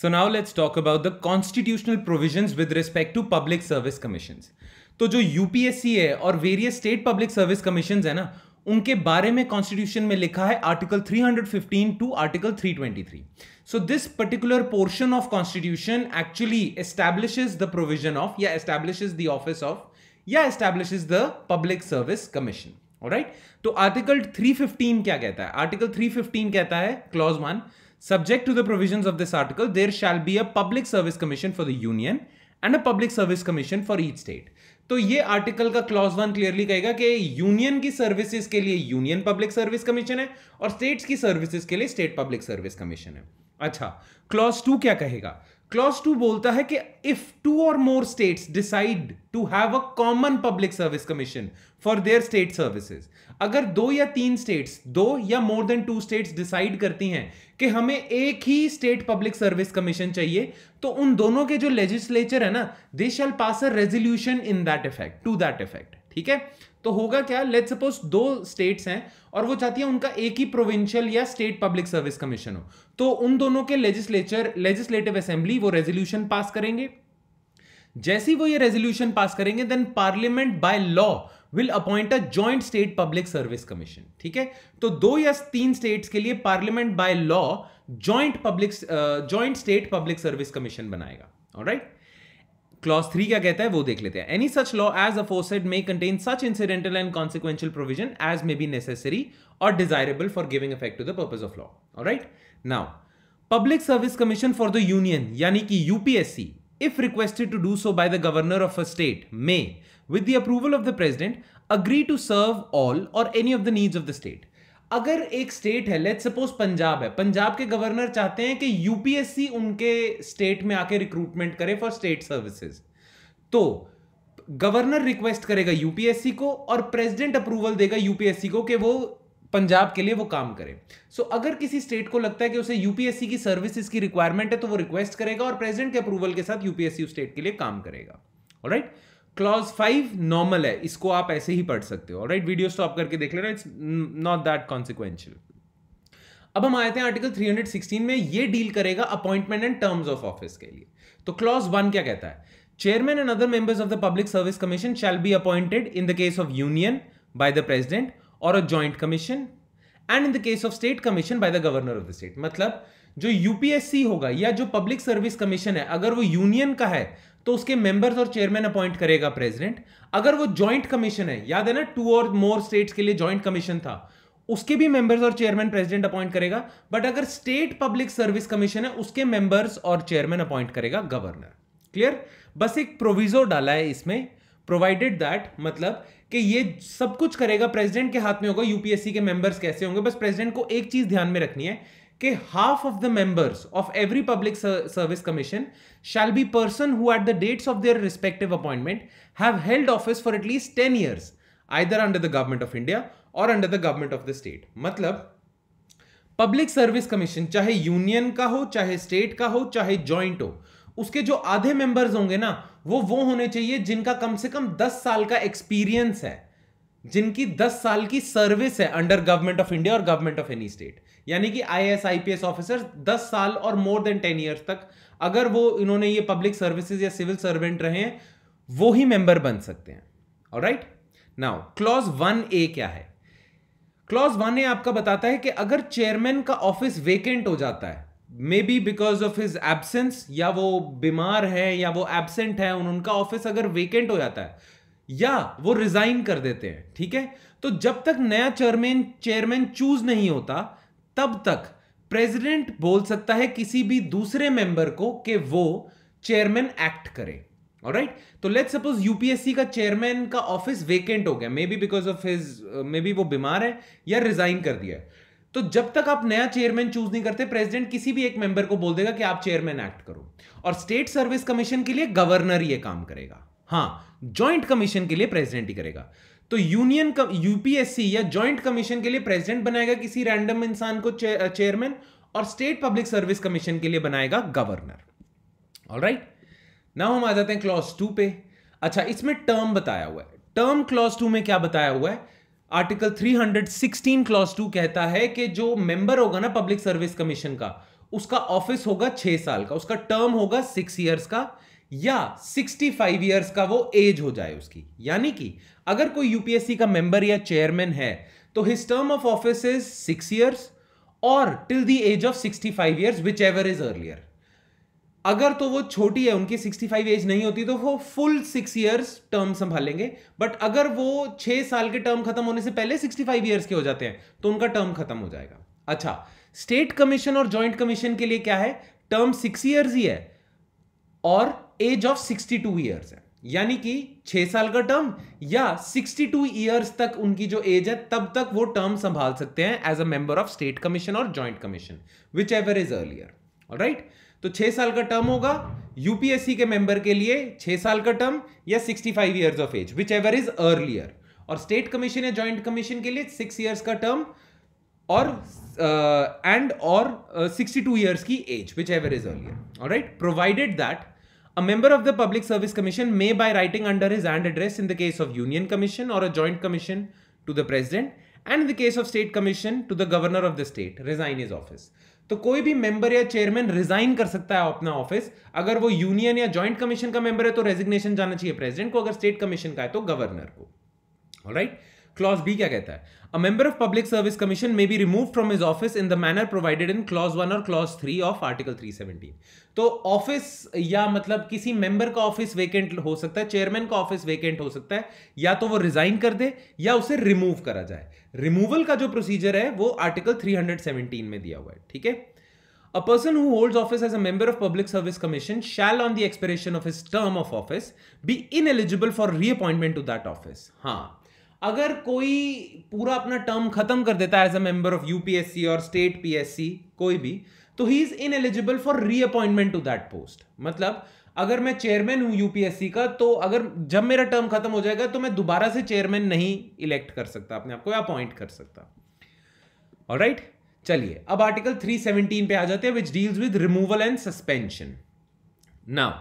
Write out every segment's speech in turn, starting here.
So now let's talk about the constitutional provisions with respect to public service commission तो जो UPSC है और various state public service commission है ना उनके बारे में कॉन्स्टिट्यूशन में लिखा है article 315 to article 323 so this particular portion of constitution actually establishes the provision of या एस्टैब्लिशेज द ऑफिस ऑफ या establishes the public service commission right तो आर्टिकल 315 क्या कहता है आर्टिकल 315 कहता है clause one Subject to the provisions of this article, there shall be a public service commission for the union and a public service commission for each state तो ये article का clause one clearly कहेगा कि union की services के लिए union public service commission है और स्टेट्स की सर्विसेज के लिए स्टेट पब्लिक सर्विस कमीशन है अच्छा क्लॉज टू क्या कहेगा क्लॉज टू बोलता है कि इफ टू और more states decide to have a common public service commission for their state services अगर दो या तीन स्टेट्स दो या more than two states decide करती हैं कि हमें एक ही स्टेट पब्लिक सर्विस कमीशन चाहिए तो उन दोनों के जो लेजिस्लेचर है ना they shall pass a resolution in that effect to that effect ठीक है तो होगा क्या लेट सपोज दो स्टेट्स हैं और वो चाहती है उनका एक ही प्रोविंशियल या स्टेट पब्लिक सर्विस कमीशन हो तो उन दोनों के लेजिस्लेचर लेजिस्लेटिव असेंबली वो रेजोल्यूशन पास करेंगे जैसी वो ये रेजोल्यूशन पास करेंगे then parliament by law will appoint a joint state public service commission ठीक है तो दो या तीन स्टेट्स के लिए parliament by law joint public joint state public service commission बनाएगा राइट क्लॉज थ्री क्या कहता है वो देख लेते हैं any such law as aforesaid may contain such incidental and consequential provision as may be necessary और desirable for giving effect to the purpose of law right now public service commission for the union यानी कि UPSC if requested to do so by the governor of a state may with the approval of the president agree to serve all और any of the needs of the state अगर एक state है let's suppose Punjab है पंजाब के governor चाहते हैं कि UPSC उनके स्टेट में आके रिक्रूटमेंट करे फॉर स्टेट सर्विसेज तो गवर्नर रिक्वेस्ट करेगा यूपीएससी को और प्रेसिडेंट अप्रूवल देगा यूपीएससी को कि वो पंजाब के लिए वो काम करे सो so, अगर किसी स्टेट को लगता है कि उसे यूपीएससी की सर्विसेज की रिक्वायरमेंट है तो वो रिक्वेस्ट करेगा और प्रेसिडेंट के अप्रूवल के साथ यूपीएससी उस स्टेट के लिए काम करेगा right right? Clause five normal है इसको आप ऐसे ही पढ़ सकते हो राइट वीडियो स्टॉप करके देख लेना इट्स नॉट दैट कॉन्सिक्वेंशियल अब हम आए थे आर्टिकल 316 में ये डील करेगा appointment and terms of office के लिए तो क्लॉज वन क्या कहता है chairman and other members of the public service commission shall be appointed in the case of union by the president और a joint commission and in the case of state commission by the governor of the state मतलब जो UPSC होगा या जो public service commission है अगर वो union का है तो उसके मेंबर्स और चेयरमैन अपॉइंट करेगा प्रेसिडेंट अगर वो जॉइंट कमीशन है याद है ना टू और मोर स्टेट्स के लिए जॉइंट कमीशन था उसके भी मेंबर्स और चेयरमैन प्रेसिडेंट अपॉइंट करेगा बट अगर स्टेट पब्लिक सर्विस कमीशन है उसके मेंबर्स और चेयरमैन अपॉइंट करेगा गवर्नर क्लियर बस एक प्रोविजो डाला है इसमें प्रोवाइडेड दैट मतलब कि ये सब कुछ करेगा प्रेसिडेंट के हाथ में होगा यूपीएससी के मेंबर्स कैसे होंगे बस प्रेसिडेंट को एक चीज ध्यान में रखनी है कि half of the members of every public service commission shall be person who at the dates of their respective appointment have held office for at least ten years either under the government of India और under the government of the state मतलब public service commission चाहे union का हो चाहे state का हो चाहे joint हो उसके जो आधे मेंबर्स होंगे ना वो वो होने चाहिए जिनका कम से कम दस साल का एक्सपीरियंस है जिनकी 10 साल की सर्विस है अंडर गवर्नमेंट ऑफ इंडिया और गवर्नमेंट ऑफ एनी स्टेट यानी कि I S I P S officer दस साल और मोर देन टेन ईयर्स तक अगर वो इन्होंने ये पब्लिक सर्विसेज या सिविल सर्वेंट रहे हैं वो ही मेंबर बन सकते हैं और right now clause one A क्या है क्लॉज वन ए आपका बताता है कि अगर चेयरमैन का ऑफिस वेकेंट हो जाता है may be because of his absence या वो बीमार है या वो एबसेंट है उनका ऑफिस अगर वेकेंट हो जाता है या वो रिजाइन कर देते हैं ठीक है तो जब तक नया चेयरमैन चेयरमैन चूज नहीं होता तब तक प्रेसिडेंट बोल सकता है किसी भी दूसरे मेंबर को कि वो चेयरमैन एक्ट करे राइट तो लेट सपोज यूपीएससी का चेयरमैन का ऑफिस वेकेंट हो गया may be because of his may be वो बीमार है या रिजाइन कर दिया है तो जब तक आप नया चेयरमैन चूज नहीं करते प्रेसिडेंट किसी भी एक मेंबर को बोल देगा कि आप चेयरमैन एक्ट करो और स्टेट सर्विस कमीशन के लिए गवर्नर ये काम करेगा हाँ ज्वाइंट कमीशन के लिए प्रेसिडेंट ही करेगा तो यूनियन यूपीएससी या ज्वाइंट कमीशन के लिए प्रेसिडेंट बनाएगा किसी रैंडम इंसान को चेयरमैन uh, और स्टेट पब्लिक सर्विस कमीशन के लिए बनाएगा गवर्नर ऑल राइट नाउ हम आ जाते हैं क्लॉज टू पे अच्छा इसमें टर्म बताया हुआ है टर्म क्लॉज टू में क्या बताया हुआ है आर्टिकल 316 क्लॉज टू कहता है कि जो मेंबर होगा ना पब्लिक सर्विस कमीशन का उसका ऑफिस होगा छह साल का उसका टर्म होगा सिक्स ईयर्स का या 65 ईयर्स का वो एज हो जाए उसकी यानी कि अगर कोई यूपीएससी का मेंबर या चेयरमैन है तो his term of office is six years और till the age of 65 years whichever is earlier अगर तो वो छोटी है उनकी 65 एज नहीं होती तो वो फुल सिक्स ईयर्स टर्म संभालेंगे बट अगर वो छह साल के टर्म खत्म होने से पहले 65 ईयर्स के हो जाते हैं तो उनका टर्म खत्म हो जाएगा अच्छा स्टेट कमीशन और ज्वाइंट कमीशन के लिए क्या है टर्म सिक्स ईयर्स ही है और एज ऑफ 62 ईयर्स है यानी कि छह साल का टर्म या 62 ईयर्स तक उनकी जो एज है तब तक वो टर्म संभाल सकते हैं as a member of state commission और joint commission whichever is earlier right तो छह साल का टर्म होगा यूपीएससी के मेंबर के लिए छह साल का टर्म या 65 five years of age whichever is earlier और स्टेट कमीशन या ज्वाइंट कमीशन के लिए सिक्स ईयर्स का टर्म और एंड और सिक्सटी टू ईयर्स की age whichever is earlier और right provided that A member of the Public Service Commission may, by writing under his hand address in the case of Union Commission or a joint commission to the President, and in the case of State Commission to the Governor of the State, resign his office. तो कोई भी member या chairman resign कर सकता है अपना office अगर वो यूनियन या ज्वाइंट कमीशन का मेंबर है तो रेजिग्नेशन जाना चाहिए प्रेसिडेंट को अगर स्टेट कमीशन का है तो गवर्नर को राइट क्लॉज बी क्या कहता है A member of Public Service Commission may be removed from his office in the manner provided in clause 1 or clause 3 of article 317. तो office या मतलब किसी member का office vacant हो सकता है chairman का office vacant हो सकता है या तो वो resign कर दे या उसे remove करा जाए Removal का जो procedure है वो Article 317 में दिया हुआ है ठीक है A person who holds office as a member of Public Service Commission shall, on the expiration of his term of office, be ineligible for reappointment to that office. हाँ अगर कोई पूरा अपना टर्म खत्म कर देता है as a member of UPSC और स्टेट पीएससी कोई भी तो ही is ineligible for reappointment to that post मतलब अगर मैं चेयरमैन हूं यूपीएससी का तो अगर जब मेरा टर्म खत्म हो जाएगा तो मैं दोबारा से चेयरमैन नहीं इलेक्ट कर सकता अपने आप को या अपॉइंट कर सकता और राइट right? चलिए अब आर्टिकल 317 पे आ जाते हैं which deals with removal and suspension now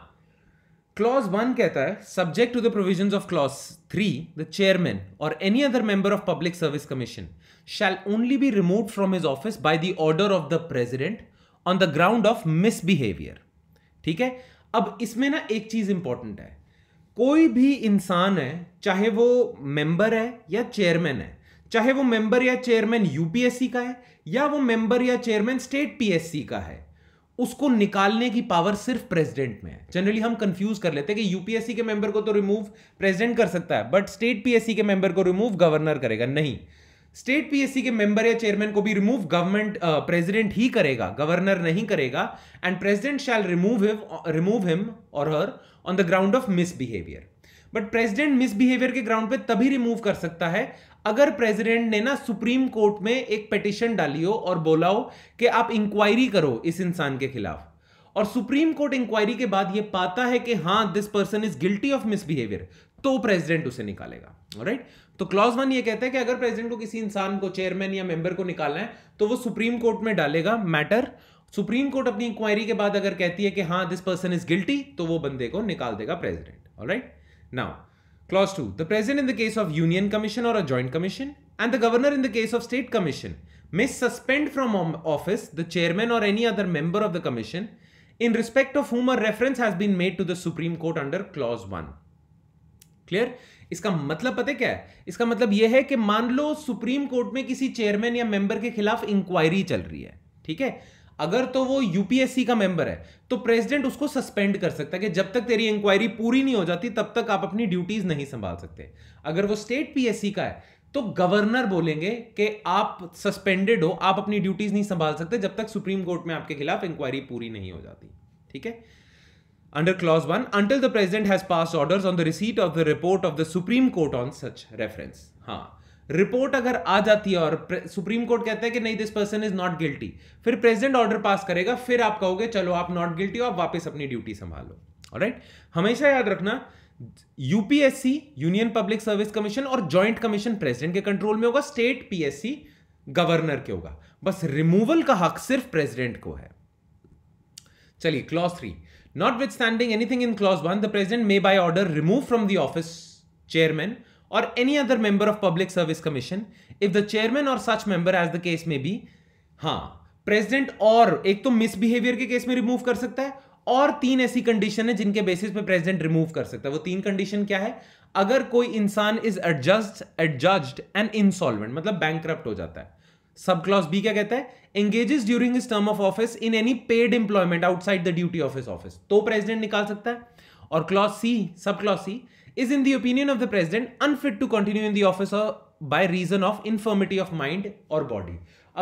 clause one कहता है subject to the provision of clause three the chairman और any other member of public service commission shall only be removed from his office by the order of the president on the ground of misbehaviour ठीक है अब इसमें ना एक चीज important है कोई भी इंसान है चाहे वो मेंबर है या चेयरमैन है चाहे वो मेंबर या चेयरमैन यूपीएससी का है या वो मेंबर या चेयरमैन स्टेट पीएससी का है उसको निकालने की पावर सिर्फ प्रेसिडेंट में है जनरली हम कंफ्यूज कर लेते हैं कि यूपीएससी के मेंबर को तो रिमूव प्रेसिडेंट कर सकता है बट स्टेट पीएससी के मेंबर को रिमूव गवर्नर करेगा नहीं स्टेट पीएससी के मेंबर या चेयरमैन को भी रिमूव गवर्नमेंट प्रेसिडेंट ही करेगा गवर्नर नहीं करेगा and president shall remove him remove him और her on the ground of misbehaviour but president misbehaviour के ग्राउंड पे तभी रिमूव कर सकता है अगर प्रेसिडेंट ने ना सुप्रीम कोर्ट में एक पिटिशन डाली हो और बोला हो कि आप इंक्वायरी करो इस इंसान के खिलाफ और सुप्रीम कोर्ट इंक्वायरी के बाद ये पाता है कि हां this person is guilty of misbehaviour तो प्रेसिडेंट उसे निकालेगा राइट तो क्लॉज वन ये कहता है कि अगर प्रेसिडेंट को किसी इंसान को चेयरमैन या मेंबर को निकालना है तो वो सुप्रीम कोर्ट में डालेगा मैटर सुप्रीम कोर्ट अपनी इंक्वायरी के बाद अगर कहती है कि हाँ दिस पर्सन इज गिल्टी तो वो बंदे को निकाल देगा president right now Clause 2. The President in the case of Union Commission or a Joint Commission and the Governor in the case of State Commission may suspend from office the Chairman or any other member of the Commission in respect of whom a reference has been made to the Supreme Court under Clause 1. Clear? इसका मतलब पता क्या है इसका मतलब यह है कि मान लो सुप्रीम कोर्ट में किसी चेयरमैन या मेंबर के खिलाफ इंक्वायरी चल रही है ठीक है अगर तो वो यूपीएससी का मेंबर है तो प्रेसिडेंट उसको सस्पेंड कर सकता है कि जब तक तेरी इंक्वायरी पूरी नहीं हो जाती तब तक आप अपनी ड्यूटीज नहीं संभाल सकते अगर वो स्टेट पीएससी का है तो गवर्नर बोलेंगे कि आप सस्पेंडेड हो आप अपनी ड्यूटीज नहीं संभाल सकते जब तक सुप्रीम कोर्ट में आपके खिलाफ इंक्वायरी पूरी नहीं हो जाती ठीक है under clause one until the president has pass orders on the receipt of the report of the supreme court on such reference हाँ रिपोर्ट अगर आ जाती है और सुप्रीम कोर्ट कहता है कि नहीं this person is not guilty फिर प्रेसिडेंट ऑर्डर पास करेगा फिर आप कहोगे चलो आप नॉट गिल्टी हो आप वापस अपनी ड्यूटी संभालो राइट हमेशा याद रखना UPSC union public service commission और ज्वाइंट कमीशन प्रेसिडेंट के कंट्रोल में होगा स्टेट पीएससी गवर्नर के होगा बस रिमूवल का हक सिर्फ प्रेसिडेंट को है चलिए clause three notwithstanding anything in clause one the president may by order remove from the office chairman or any other member of Public Service Commission if the chairman or such member as the case may be हाँ president और एक तो misbehaviour के case में remove कर सकता है और तीन ऐसी कंडीशन है जिनके बेसिस पे प्रेसिडेंट रिमूव कर सकता है वो तीन कंडीशन क्या है अगर कोई इंसान is adjudged adjudged and insolvent मतलब बैंक हो जाता है सब क्लॉस बी क्या कहता है engages during term of office in any paid employment outside the duty office office तो प्रेसिडेंट निकाल सकता है और clause C sub clause C is in the opinion of the president unfit to continue in the by reason of infirmity of mind और body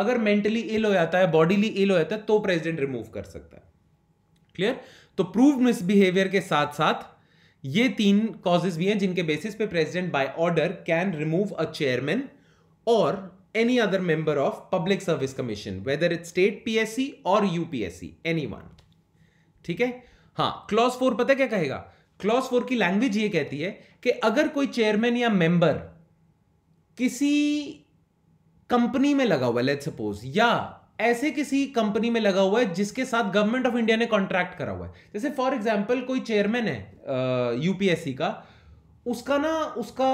अगर mentally ill हो जाता है बॉडीली इल हो जाता है तो प्रेजिडेंट रिमूव कर सकता है क्लियर तो प्रूव मिसबिहेवियर के साथ साथ ये तीन कॉजेज भी हैं जिनके बेसिस पे president by order can remove a chairman और any other member of public service commission whether it state PSC और यूपीएससी एनी ठीक है हाँ क्लॉज फोर पता क्या कहेगा क्लॉज फोर की लैंग्वेज ये कहती है कि अगर कोई चेयरमैन या मेंबर किसी कंपनी में लगा हुआ है लेट सपोज या ऐसे किसी कंपनी में लगा हुआ है जिसके साथ गवर्नमेंट ऑफ इंडिया ने कॉन्ट्रैक्ट करा हुआ है जैसे फॉर एग्जाम्पल कोई चेयरमैन है यूपीएससी का उसका ना उसका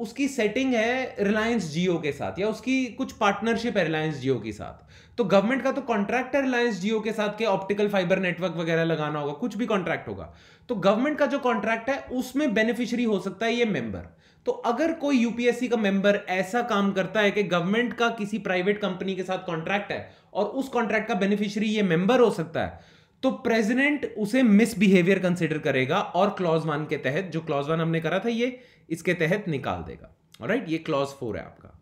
उसकी सेटिंग है रिलायंस जियो के साथ या उसकी कुछ पार्टनरशिप है रिलायंस जियो के साथ तो गवर्नमेंट का तो कॉन्ट्रैक्ट है रिलायंस जियो के साथ के ऑप्टिकल फाइबर नेटवर्क वगैरह लगाना होगा कुछ भी कॉन्ट्रैक्ट होगा तो गवर्नमेंट का जो कॉन्ट्रैक्ट है उसमें बेनिफिशियरी हो सकता है ये मेंबर तो अगर कोई यूपीएससी का मेंबर ऐसा काम करता है कि गवर्नमेंट का किसी प्राइवेट कंपनी के साथ कॉन्ट्रैक्ट है और उस कॉन्ट्रैक्ट का बेनिफिशियरी ये मेंबर हो सकता है तो प्रेसिडेंट उसे मिसबिहेवियर कंसिडर करेगा और क्लॉज वन के तहत जो क्लॉज वन हमने करा था ये इसके तहत निकाल देगा राइट ये क्लॉज फोर है आपका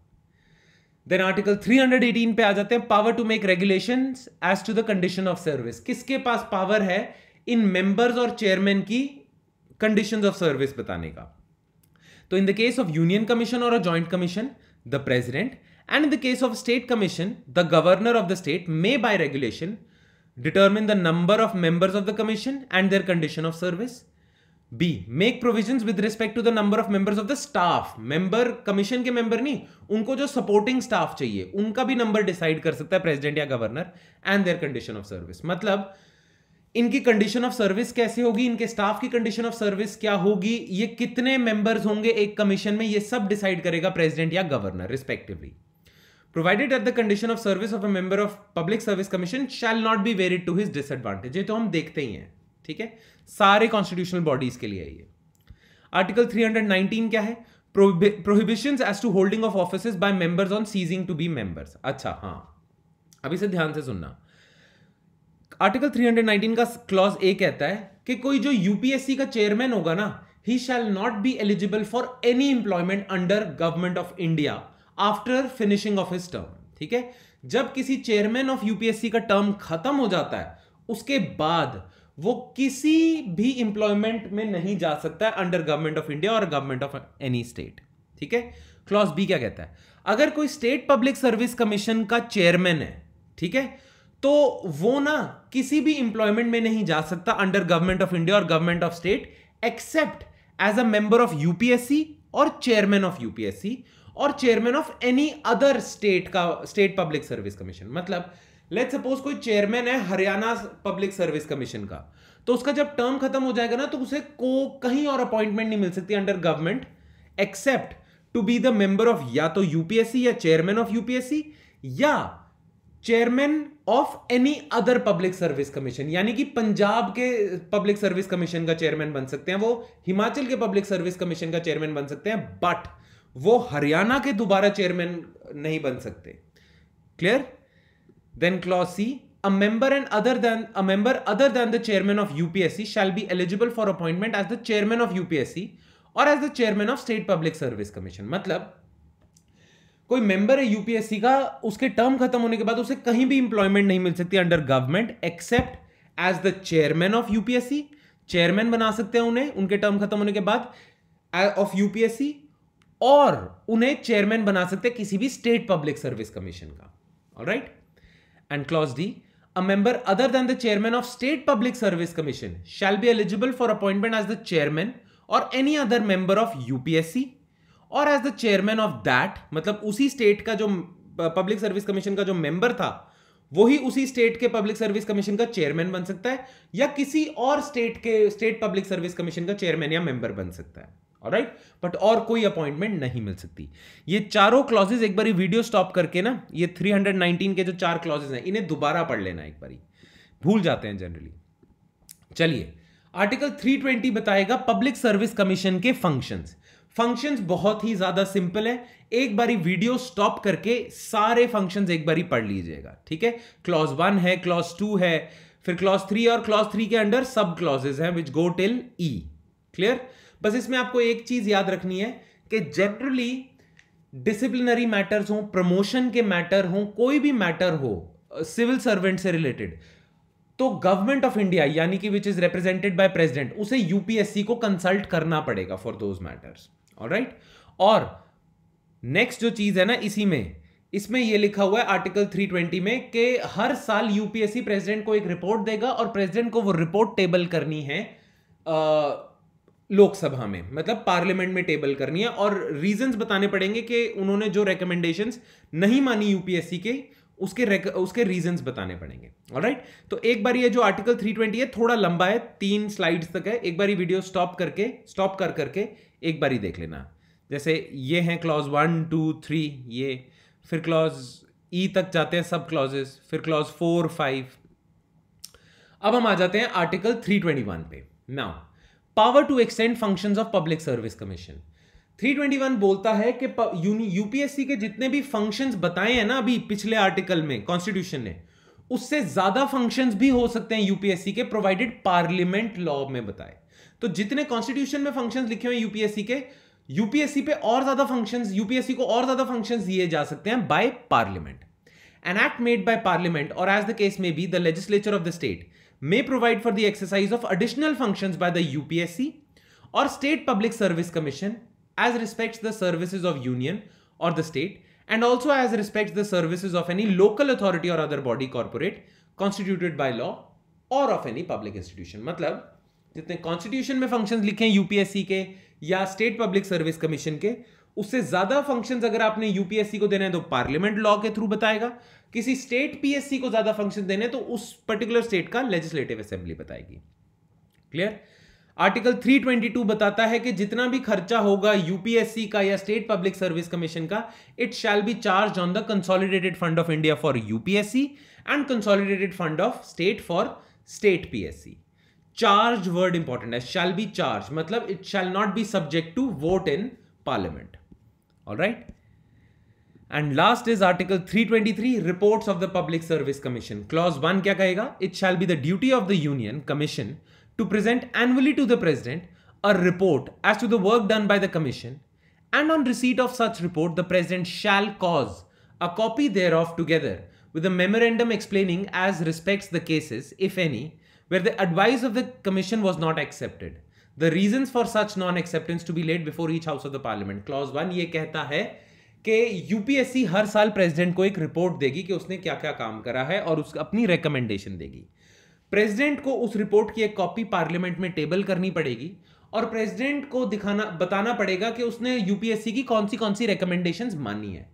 देन आर्टिकल 318 पे आ जाते हैं power to make regulation as to the condition of service किसके पास पावर है इन मेंबर्स और चेयरमैन की कंडीशन ऑफ सर्विस बताने का तो in the case of union commission और a joint commission the president and in the case of state commission the governor of the state may by regulation determine the number of members of the commission and their condition of service be make provision with respect to the number of members of the staff member commission ke member nahi उनको जो supporting staff चाहिए उनका भी number decide कर सकता है president या governor and their condition of service मतलब इनकी कंडीशन ऑफ सर्विस कैसे होगी इनके स्टाफ की कंडीशन ऑफ सर्विस क्या होगी ये कितने मेंबर्स होंगे एक कमीशन में ये सब डिसाइड करेगा प्रेसिडेंट या governor respectively provided at the condition of service of a member of public service commission shall not be varied to his disadvantage ये तो हम देखते ही हैं ठीक है सारे कॉन्स्टिट्यूशनल बॉडीज के लिए ये आर्टिकल 319 क्या है prohibition as to holding of office by members on ceasing to be members अच्छा हाँ अभी से ध्यान से सुनना आर्टिकल 319 का क्लॉज ए कहता है कि कोई जो यूपीएससी का चेयरमैन होगा ना ही shall not be eligible for any employment under government of India after finishing of his term ठीक है जब किसी चेयरमैन ऑफ यूपीएससी का टर्म खत्म हो जाता है उसके बाद वो किसी भी इंप्लॉयमेंट में नहीं जा सकता है अंडर गवर्नमेंट ऑफ इंडिया और गवर्नमेंट ऑफ एनी स्टेट ठीक है क्लॉज बी क्या कहता है अगर कोई स्टेट पब्लिक सर्विस कमीशन का चेयरमैन है ठीक है तो वो ना किसी भी इंप्लॉयमेंट में नहीं जा सकता अंडर गवर्नमेंट ऑफ इंडिया और government of state except as a member of UPSC और चेयरमैन ऑफ यूपीएससी और chairman of any other state का स्टेट पब्लिक सर्विस कमीशन मतलब लेट सपोज कोई चेयरमैन है हरियाणा पब्लिक सर्विस कमीशन का तो उसका जब टर्म खत्म हो जाएगा ना तो उसे को कहीं और अपॉइंटमेंट नहीं मिल सकती under government except to be the member of या तो यूपीएससी या चेयरमैन ऑफ यूपीएससी या chairman of any other public service commission यानी कि पंजाब के पब्लिक सर्विस कमीशन का चेयरमैन बन सकते हैं वो हिमाचल के पब्लिक सर्विस कमीशन का चेयरमैन बन सकते हैं बट वो हरियाणा के दोबारा चेयरमैन नहीं बन सकते clear then clause C a member and other than a member other than the chairman of UPSC shall be eligible for appointment as the chairman of UPSC or as the chairman of state public service commission मतलब कोई member है UPSC का उसके term खत्म होने के बाद उसे कहीं भी इंप्लॉयमेंट नहीं मिल सकती under government except as the chairman of UPSC chairman बना सकते हैं उन्हें उनके टर्म खत्म होने के बाद ऑफ यूपीएससी और उन्हें चेयरमैन बना सकते किसी भी स्टेट पब्लिक सर्विस कमीशन का right and clause D a member other than the chairman of state public service commission shall be eligible for appointment as the chairman और any other member of UPSC और as the chairman of that मतलब उसी state का जो public service commission का जो member था वही उसी स्टेट के पब्लिक सर्विस कमीशन का चेयरमैन बन सकता है या किसी और स्टेट के स्टेट पब्लिक सर्विस कमीशन का चेयरमैन या मेंबर बन सकता है राइट बट और कोई अपॉइंटमेंट नहीं मिल सकती ये चारों क्लॉजेज एक बार वीडियो स्टॉप करके ना ये 319 के जो चार क्लॉजेज हैं इन्हें दोबारा पढ़ लेना एक बार भूल जाते हैं जनरली चलिए आर्टिकल 320 बताएगा पब्लिक सर्विस कमीशन के फंक्शंस फंक्शंस बहुत ही ज्यादा सिंपल है एक बारी वीडियो स्टॉप करके सारे फंक्शंस एक बारी पढ़ लीजिएगा ठीक है क्लॉज वन है क्लॉज टू है फिर क्लॉज थ्री और क्लॉज थ्री के अंडर सब क्लॉजेज हैं which go till E clear बस इसमें आपको एक चीज़ याद रखनी है कि जनरली डिसिप्लिनरी मैटर्स हो प्रमोशन के मैटर हो कोई भी मैटर हो सिविल सर्वेंट से रिलेटेड तो गवर्नमेंट ऑफ इंडिया यानी कि which is represented by president उसे यूपीएससी को कंसल्ट करना पड़ेगा फॉर दोज मैटर्स राइट और नेक्स्ट जो चीज है ना इसी में इसमें यह लिखा हुआ है आर्टिकल 320 में कि हर साल यूपीएससी प्रेसिडेंट को एक रिपोर्ट देगा और प्रेसिडेंट को वो रिपोर्ट टेबल करनी है आ, लोकसभा में मतलब पार्लियामेंट में टेबल करनी है और रीजंस बताने पड़ेंगे कि उन्होंने जो रिकमेंडेशंस नहीं मानी यूपीएससी के उसके उसके रीजंस बताने पड़ेंगे ऑलराइट राइट तो एक बार ये जो आर्टिकल 320 है थोड़ा लंबा है तीन स्लाइड्स तक है एक बार ये वीडियो स्टॉप करके स्टॉप कर करके एक बार ही देख लेना जैसे ये हैं क्लॉज वन टू थ्री ये फिर क्लॉज ई e तक जाते हैं सब क्लॉजेस फिर क्लॉज फोर फाइव अब हम आ जाते हैं आर्टिकल 321 पे now power to extend function of public service commission 321 बोलता है कि यूपीएससी के जितने भी फंक्शंस बताए हैं ना अभी पिछले आर्टिकल में कॉन्स्टिट्यूशन ने उससे ज्यादा फंक्शंस भी हो सकते हैं यूपीएससी के प्रोवाइडेड पार्लियामेंट लॉ में बताए तो जितने कॉन्स्टिट्यूशन में फंक्शंस लिखे हुए हैं यूपीएससी के यूपीएससी पे और ज्यादा फंक्शंस यूपीएससी को और ज्यादा फंक्शंस दिए जा सकते हैं by parliament an act made by parliament और as the case may be the legislature of the state may provide for the exercise of additional functions by the UPSC or State Public Service Commission as respects the services of union or the state and also as respects the services of any local authority or other body corporate constituted by law or of any public institution मतलब जितने constitution में functions लिखे हैं UPSC के या state public service commission के उससे ज्यादा फंक्शंस अगर आपने यूपीएससी को देना है तो पार्लियामेंट लॉ के थ्रू बताएगा किसी स्टेट पीएससी को ज्यादा फंक्शन देने तो उस पर्टिकुलर स्टेट का लेजिस्लेटिव असेंबली बताएगी क्लियर आर्टिकल 322 बताता है कि जितना भी खर्चा होगा यूपीएससी का या स्टेट पब्लिक सर्विस कमीशन का it shall be charge on the consolidated fund of India for UPSC and consolidated fund of state for state PSC charge word important है शैल बी चार्ज मतलब it shall not be subject to vote in parliament All right. And last is Article 323, Reports of the Public Service Commission. Clause 1 क्या कहेगा? It shall be the duty of the Union Commission to present annually to the President a report as to the work done by the Commission and on receipt of such report the President shall cause a copy thereof together with a memorandum explaining as respects the cases, if any, where the advice of the Commission was not accepted. The reason for such non acceptance to be laid before each house of the parliament clause one ये कहता है कि UPSC हर साल president को एक report देगी कि उसने क्या क्या काम करा है और उस अपनी रिकमेंडेशन देगी प्रेसिडेंट को उस रिपोर्ट की एक कॉपी पार्लियामेंट में टेबल करनी पड़ेगी और प्रेसिडेंट को दिखाना बताना पड़ेगा कि उसने यूपीएससी की कौन सी कौन सी रिकमेंडेशंस मानी है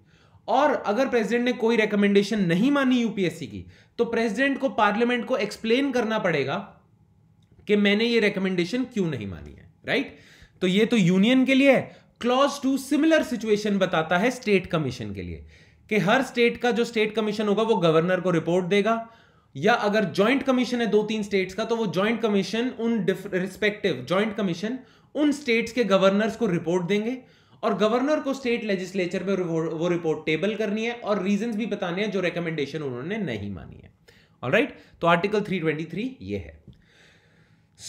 और अगर प्रेसिडेंट ने कोई रिकमेंडेशन नहीं मानी यूपीएससी की तो प्रेसिडेंट को पार्लियामेंट को एक्सप्लेन करना पड़ेगा कि मैंने ये रिकमेंडेशन क्यों नहीं मानी है राइट तो ये तो यूनियन के लिए है क्लॉज टू सिमिलर सिचुएशन बताता है स्टेट कमीशन के लिए कि हर स्टेट का जो स्टेट कमीशन होगा वो गवर्नर को रिपोर्ट देगा या अगर ज्वाइंट कमीशन है दो तीन स्टेट्स का तो वो ज्वाइंट कमीशन उन रिस्पेक्टिव ज्वाइंट कमीशन उन स्टेट्स के गवर्नर्स को रिपोर्ट देंगे और गवर्नर को स्टेट लेजिस्लेचर में वो रिपोर्ट टेबल करनी है और रीजन भी बताने हैं जो रिकमेंडेशन उन्होंने नहीं मानी है ऑलराइट तो आर्टिकल थ्री ये है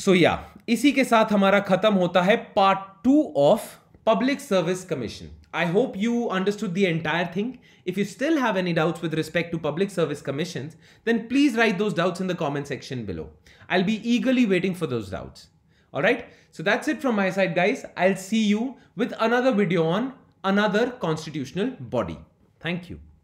सो so, या yeah, इसी के साथ हमारा खत्म होता है part two of public service commission I hope you understood the entire thing if you still have any doubts with respect to public service commission then please write those doubts in the comment section below I be eagerly waiting for those doubts all so that's it from my side guys I'll see you with another video on another constitutional body thank you